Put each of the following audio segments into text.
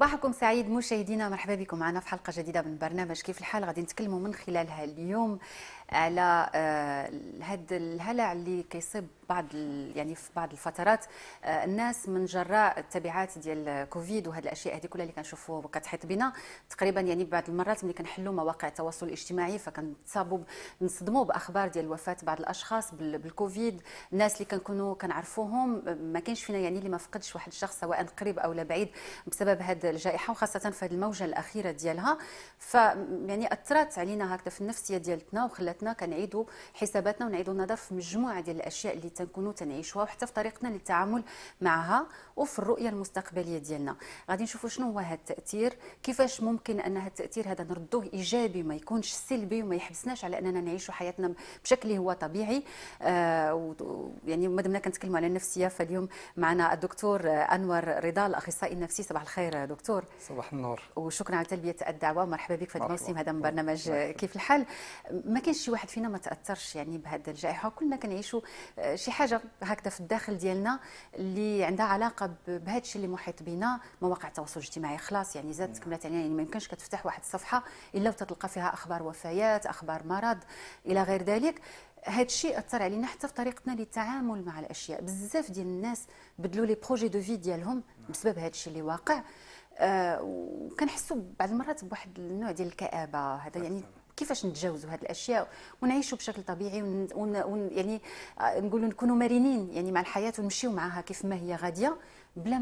صباحكم سعيد مشاهدينا مرحبا بكم معنا في حلقه جديده من برنامج كيف الحال غادي نتكلموا من خلالها اليوم على هذا آه، الهلع اللي كيصيب بعض يعني في بعض الفترات آه، الناس من جراء التبعات ديال كوفيد وهاد الاشياء هذه كلها اللي كنشوفوا كتحيط بنا تقريبا يعني بعض المرات ملي كنحلوا مواقع التواصل الاجتماعي فكنتصابوا نصدموا باخبار ديال وفاه بعض الاشخاص بالكوفيد الناس اللي كنكونوا كنعرفوهم آه، ما كاينش فينا يعني اللي ما فقدش واحد الشخص سواء قريب او لا بعيد بسبب هذه الجائحه وخاصه في هاد الموجه الاخيره ديالها ف يعني اثرت علينا هكذا في النفسيه ديالتنا وخلاتنا كنعيدوا حساباتنا ونعيدوا النظر في مجموعه ديال الاشياء اللي تنكونوا تنعيشوها وحتى في طريقتنا للتعامل معها وفي الرؤيه المستقبليه ديالنا غادي نشوفوا شنو هو هذا التاثير كيفاش ممكن ان هذا التاثير هذا نردوه ايجابي ما يكونش سلبي وما يحبسناش على اننا نعيشوا حياتنا بشكل هو طبيعي آه يعني ما دمنا كنتكلموا على النفسيه فاليوم معنا الدكتور انور رضا الاخصائي النفسي صباح الخير دكتور صباح النور وشكرا على تلبيه الدعوه مرحبا بك في هذا الموسم هذا من برنامج كيف الحال ما كاينش شي واحد فينا ما تاثرش يعني بهذا الجائحه كلنا كنعيشوا آه، شي حاجه هكذا في الداخل ديالنا اللي عندها علاقه بهذا الشيء اللي محيط بنا مواقع التواصل الاجتماعي خلاص يعني زادت كملت علينا يعني ما يمكنش كتفتح واحد الصفحه الا وتتلقى فيها اخبار وفيات اخبار مرض الى غير ذلك هذا الشيء اثر علينا حتى في طريقتنا للتعامل مع الاشياء بزاف ديال الناس بدلوا لي بروجي دو في ديالهم بسبب هذا الشيء اللي واقع آه وكنحسوا بعض المرات بواحد النوع ديال الكابه هذا يعني كيفاش نتجاوزوا هذه الاشياء ونعيشوا بشكل طبيعي ون, ون, ون يعني آه، نقولوا نكونوا مرنين يعني مع الحياه ونمشيو معها كيف ما هي غاديه بلا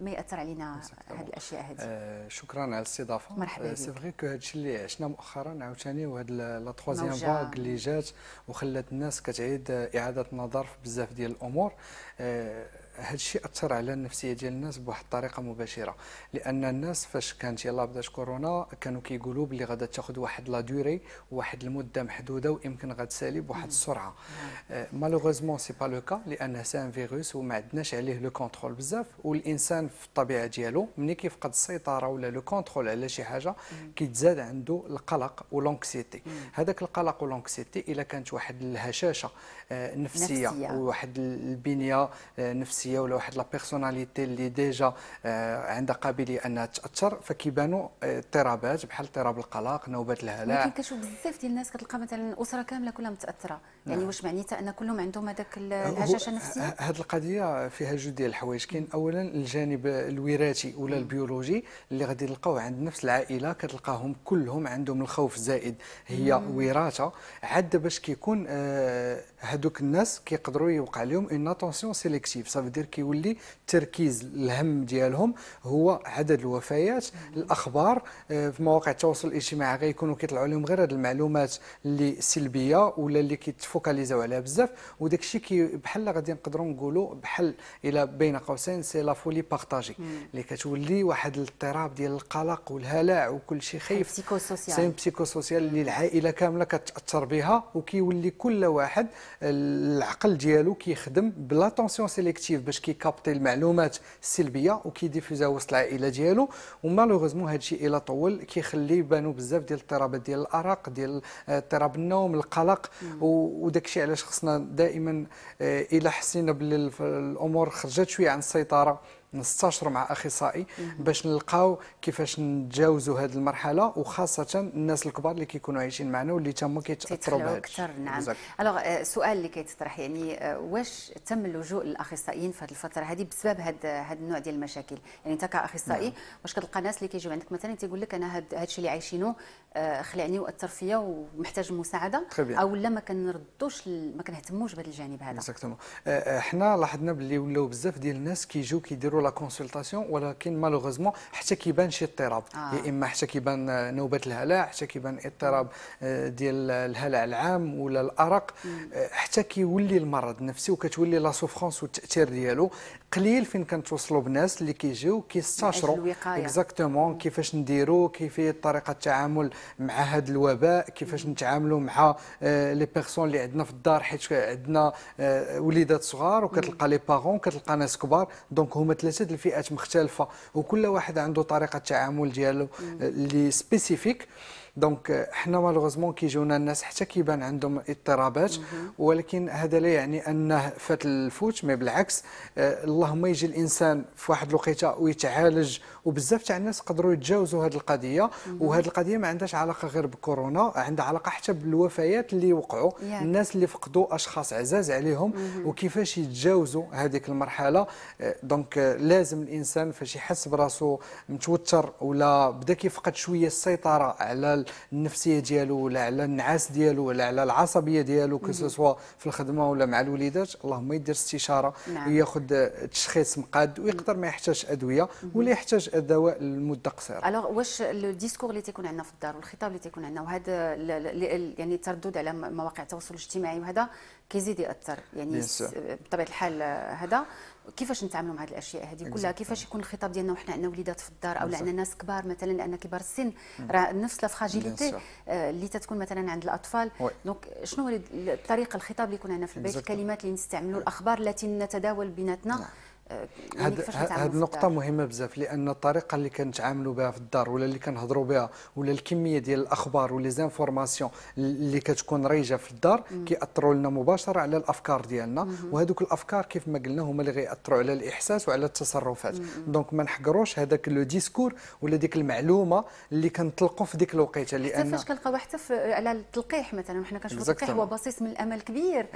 ما ياثر علينا هذه الاشياء هذه آه شكرا على الاستضافه مرحبا آه، سي فغي كو هذا الشيء اللي عشنا مؤخرا عاوتاني وهاد لا تخوازيام فاغ اللي جات وخلات الناس كتعيد اعاده النظر في بزاف ديال الامور آه هذا الشيء اثر على النفسيه ديال الناس بواحد الطريقه مباشره لان الناس فاش كانت يلاه بدات كورونا كانوا كيقولوا بلي غادا تاخذ واحد لا دوري واحد المده محدوده ويمكن غتسالي بواحد السرعه مالوغوزمون سي با لو كا لانه سان فيروس وما عندناش عليه لو كونترول بزاف والانسان في الطبيعه ديالو ملي كيفقد السيطره ولا لو كونترول على شي حاجه كيتزاد عنده القلق ولونكسيتي هذاك القلق ولونكسيتي الا كانت واحد الهشاشه أه، نفسيه, نفسية. وواحد البنيه أه، نفسيه النفسيه ولا واحد لا بيرسوناليتي اللي ديجا آه، عندها قابليه انها تاثر فكيبانوا آه، اضطرابات بحال اضطراب القلق نوبات الهلع ممكن كنشوف بزاف ديال الناس كتلقى مثلا اسره كامله كلها متاثره يعني نعم. واش معنيتها ان كلهم عندهم هذاك آه، الهشاشه النفسيه هذه القضيه فيها جوج ديال الحوايج كاين اولا الجانب الوراثي ولا البيولوجي اللي غادي نلقاو عند نفس العائله كتلقاهم كلهم عندهم الخوف زائد هي وراثه عاد باش كيكون هذوك الناس كيقدروا يوقع لهم اون اتونسيون سيليكتيف صافي المدير كيولي التركيز الهم ديالهم هو عدد الوفيات الاخبار آه، في مواقع التواصل الاجتماعي غيكونوا كيطلعوا لهم غير هذه المعلومات اللي سلبيه ولا اللي كيتفوكاليزاو عليها بزاف وداك الشيء كي بحال غادي نقدروا نقولوا بحال الى بين قوسين سي لا فولي بارطاجي اللي كتولي واحد الاضطراب ديال القلق والهلع وكل شيء خايف سوسيال سي بسيكوسوسيال اللي العائله كامله كتاثر بها وكيولي كل واحد العقل ديالو كيخدم بلا سيليكتيف باش كيكابتي المعلومات السلبيه وكيديفوزها وسط العائله ديالو ومالوغوزمون هذا الشيء الى طول كيخلي يبانوا بزاف ديال الاضطرابات ديال الارق ديال اضطراب النوم القلق وداك الشيء علاش خصنا دائما آه، الى حسينا باللي الامور خرجت شويه عن السيطره نستشر مع اخصائي باش نلقاو كيفاش نتجاوزوا هذه المرحله وخاصه الناس الكبار اللي كيكونوا عايشين معنا واللي تما كيتاثروا بها اكثر نعم الوغ السؤال آه، اللي كيتطرح يعني آه، واش تم اللجوء للاخصائيين في هذه الفتره هذه بسبب هذا هذا النوع ديال المشاكل يعني انت كاخصائي نعم. واش كتلقى ناس اللي كيجيو عندك مثلا تيقول لك انا هذا الشيء اللي عايشينه آه، خلعني واثر فيا ومحتاج مساعده او لا ما كنردوش ما كنهتموش بهذا الجانب هذا حنا لاحظنا باللي ولاو بزاف ديال الناس كيجيو كيديروا لا كونسلطاسيون ولكن مالوغوزمون حتى كيبان شي اضطراب آه. يا اما حتى كيبان نوبه الهلع حتى كيبان اضطراب آه، ديال الهلع العام ولا الارق آه، حتى كيولي المرض النفسي وكتولي لا سوفرونس والتاثير ديالو قليل فين كنتوصلوا بناس اللي كيجيو كيستشروا اكزاكتومون كيفاش نديروا كيف طريقه التعامل مع هذا الوباء كيفاش نتعاملوا مع لي آه، بيرسون اللي عندنا في الدار حيت عندنا آه، وليدات صغار وكتلقى لي باغون كتلقى ناس كبار دونك هما ثلاثه الفئات مختلفه وكل واحد عنده طريقه التعامل ديالو آه، اللي سبيسيفيك دونك حنا مالوغوزمون كيجيونا الناس حتى كيبان عندهم اضطرابات ولكن هذا لا يعني انه فات الفوت مي بالعكس آه، اللهم يجي الانسان في واحد الوقيته ويتعالج وبزاف تاع الناس قدروا يتجاوزوا هذه القضيه وهذه القضيه ما عندهاش علاقه غير بكورونا عندها علاقه حتى بالوفيات اللي وقعوا يعني. الناس اللي فقدوا اشخاص عزاز عليهم وكيفاش يتجاوزوا هذيك المرحله آه، دونك آه، لازم الانسان فاش يحس براسو متوتر ولا بدا كيفقد شويه السيطره على النفسيه ديالو ولا على النعاس ديالو ولا على العصبيه ديالو كسوا في الخدمه ولا مع الوليدات اللهم يدير استشاره نعم. وياخذ تشخيص مقاد ويقدر ما يحتاج ادويه ولا يحتاج الدواء لمده قصيره الوغ واش لو ديسكور اللي تيكون عندنا في الدار والخطاب اللي تيكون عندنا وهذا يعني التردد على مواقع التواصل الاجتماعي وهذا كيزيد ياثر يعني بطبيعه الحال هذا كيفاش نتعاملوا مع هذه الاشياء هذه كلها كيفاش يكون الخطاب ديالنا وحنا عندنا وليدات في الدار او عندنا ناس كبار مثلا لان كبار السن mm. راه نفس لا فراجيليتي آه، اللي تتكون مثلا عند الاطفال دونك شنو هو الطريقه الخطاب اللي يكون عندنا في البيت الكلمات اللي نستعملوا الاخبار التي نتداول بيناتنا نعم. آه، هاد هاد النقطه مهمه بزاف لان الطريقه اللي كنتعاملوا بها في الدار ولا اللي كنهضروا بها ولا الكميه ديال الاخبار ولي زانفورماسيون اللي كتكون رايجه في الدار كياثروا لنا مباشره على الافكار ديالنا وهذوك الافكار كيف ما قلنا هما اللي غياثروا على الاحساس وعلى التصرفات دونك ما نحقروش هذاك لو ديسكور ولا ديك المعلومه اللي كنطلقوا في ديك الوقيته لان فاش كنلقاو حتى على التلقيح مثلا وحنا كنشوفوا التلقيح هو بصيص من الامل كبير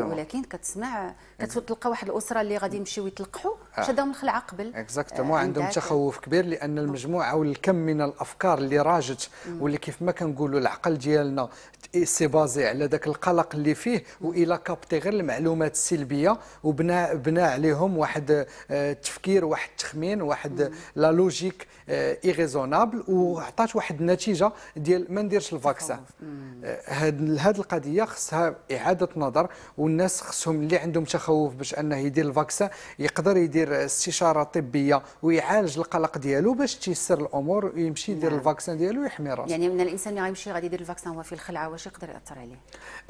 ولكن كتسمع كتلقى واحد الاسره اللي غادي يمشيو يتلقى ينقحوا شداهم الخلعه قبل اكزاكتومون آه، عندهم تخوف كبير لان المجموعه والكم من الافكار اللي راجت واللي كيف ما كنقولوا العقل ديالنا سي بازي على ذاك القلق اللي فيه والى كابتي غير المعلومات السلبيه وبنى بنى عليهم واحد التفكير آه، واحد التخمين واحد لا لوجيك ايريزونابل آه، وعطات واحد النتيجه ديال ما نديرش الفاكسان هاد هاد القضيه خصها اعاده نظر والناس خصهم اللي عندهم تخوف باش انه يدير الفاكسان يقدر يقدر يدير استشاره طبيه ويعالج القلق ديالو باش تيسر الامور ويمشي يدير نعم. الفاكسين ديالو ويحمي راسو يعني من الانسان اللي غيمشي غادي يدير الفاكسين وهو في الخلعه واش يقدر ياثر عليه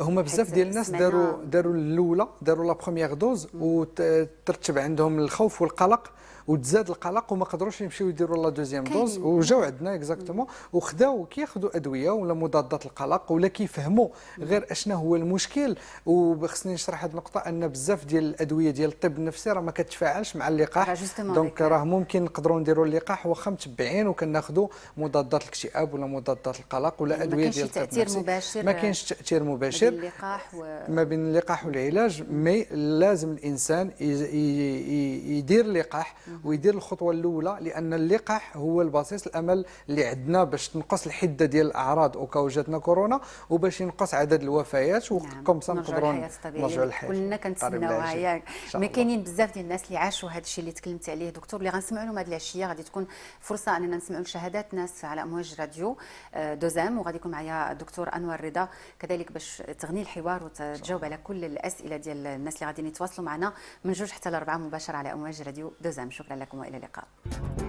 هما بزاف ديال الناس داروا داروا الاولى داروا لا بروميير دوز وترتب عندهم الخوف والقلق وتزاد القلق وما قدروش يمشيو يديروا لا دوزيام دوز وجاو عندنا اكزاكتومون وخداو كياخذوا ادويه ولا مضادات القلق ولا كيفهموا غير اشنا هو المشكل وخصني نشرح هذه النقطه ان بزاف ديال الادويه ديال الطب النفسي راه ما كتشفى كنتفاعلش مع اللقاح دونك راه ممكن نقدروا نديروا اللقاح واخا متبعين وكناخذوا مضادات الاكتئاب ولا مضادات القلق ولا ادويه ديال التاثير مباشر ما كاينش تاثير مباشر ما بين اللقاح و... ما بين اللقاح والعلاج مي لازم الانسان يدير اللقاح ويدير الخطوه الاولى لان اللقاح هو البصيص الامل اللي عندنا باش تنقص الحده ديال الاعراض وكا وجاتنا كورونا وباش ينقص عدد الوفيات نعم، وكم نعم. نقدروا نرجعوا للحياه كلنا كنتسناوها ياك ما كاينين بزاف ديال الناس اللي عاشوا هذا الشيء اللي تكلمت عليه دكتور اللي غنسمعوا لهم هذه العشيه غادي تكون فرصه اننا نسمعوا شهادات ناس على امواج راديو آه، دوزام وغادي يكون معايا الدكتور انور رضا كذلك باش تغني الحوار وتجاوب على كل الاسئله ديال الناس اللي غادي يتواصلوا معنا من جوج حتى لاربعه مباشره على امواج راديو دوزام شكرا لكم والى اللقاء